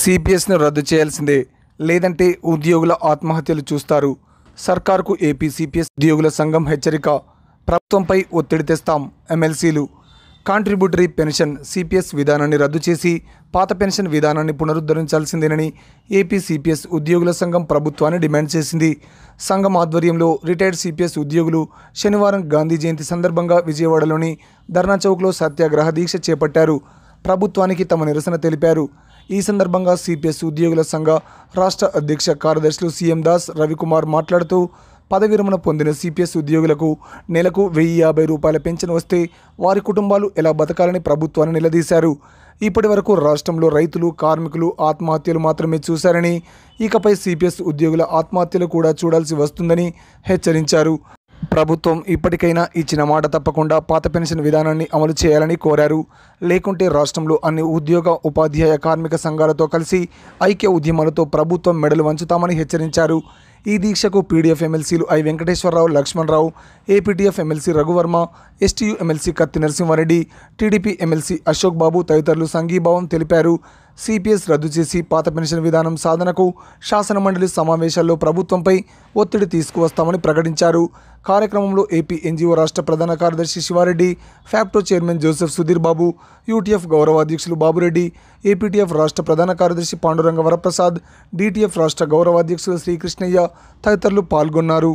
సిపిఎస్ను రద్దు చేయాల్సిందే లేదంటే ఉద్యోగుల ఆత్మహత్యలు చూస్తారు సర్కార్కు ఏపీ సిపిఎస్ ఉద్యోగుల సంఘం హెచ్చరిక ప్రభుత్వంపై ఒత్తిడి తెస్తాం ఎమ్మెల్సీలు కాంట్రిబ్యూటరీ పెన్షన్ సిపిఎస్ విధానాన్ని రద్దు చేసి పాత పెన్షన్ విధానాన్ని పునరుద్ధరించాల్సిందేనని ఏపీ సిపిఎస్ ఉద్యోగుల సంఘం ప్రభుత్వాన్ని డిమాండ్ చేసింది సంఘం ఆధ్వర్యంలో రిటైర్డ్ సిపిఎస్ ఉద్యోగులు శనివారం గాంధీ జయంతి సందర్భంగా విజయవాడలోని ధర్నాచౌక్లో సత్యాగ్రహ దీక్ష చేపట్టారు ప్రభుత్వానికి తమ నిరసన తెలిపారు ఈ సందర్భంగా సిపిఎస్ ఉద్యోగుల సంఘ రాష్ట్ర అధ్యక్ష కార్యదర్శులు సీఎం దాస్ రవికుమార్ మాట్లాడుతూ పదవి విరమణ పొందిన సిపిఎస్ ఉద్యోగులకు నెలకు వెయ్యి యాభై రూపాయల పెన్షన్ వస్తే వారి కుటుంబాలు ఎలా బతకాలని ప్రభుత్వాన్ని నిలదీశారు ఇప్పటి వరకు రాష్ట్రంలో రైతులు కార్మికులు ఆత్మహత్యలు మాత్రమే చూశారని ఇకపై సిపిఎస్ ఉద్యోగుల ఆత్మహత్యలు కూడా చూడాల్సి వస్తుందని హెచ్చరించారు ప్రభుత్వం ఇప్పటికైనా ఇచ్చిన మాట తప్పకుండా పాత పెన్షన్ విధానాన్ని అమలు చేయాలని కోరారు లేకుంటే రాష్ట్రంలో అన్ని ఉద్యోగ ఉపాధ్యాయ కార్మిక సంఘాలతో కలిసి ఐక్య ఉద్యమాలతో ప్రభుత్వం మెడలు వంచుతామని హెచ్చరించారు ఈ దీక్షకు పీడీఎఫ్ ఎమ్మెల్సీలు I Venkateswara Rao Lakshmana Rao APTF MLC Raghu Varma STU MLC Kathi Narasimha Reddy TDP MLC Ashok Babu తదితరులు సంఘీభావం తెలిపారు సిపిఎస్ రద్దు చేసి పాత పెన్షన్ విధానం సాధనకు శాసనమండలి సమావేశాల్లో ప్రభుత్వంపై ఒత్తిడి తీసుకువస్తామని ప్రకటించారు కార్యక్రమంలో ఏపీ ఎన్జీఓ రాష్ట్ర ప్రధాన కార్యదర్శి Siva Reddy FAPTO chairman Joseph Sudheer Babu UTF గౌరవ అధ్యక్షులు బాబురెడ్డి ఏపీటీఎఫ్ రాష్ట్ర ప్రధాన కార్యదర్శి పాండురంగ వరప్రసాద్ డీటీఎఫ్ రాష్ట్ర గౌరవ అధ్యక్షులు శ్రీకృష్ణయ్య తదితరులు పాల్గొన్నారు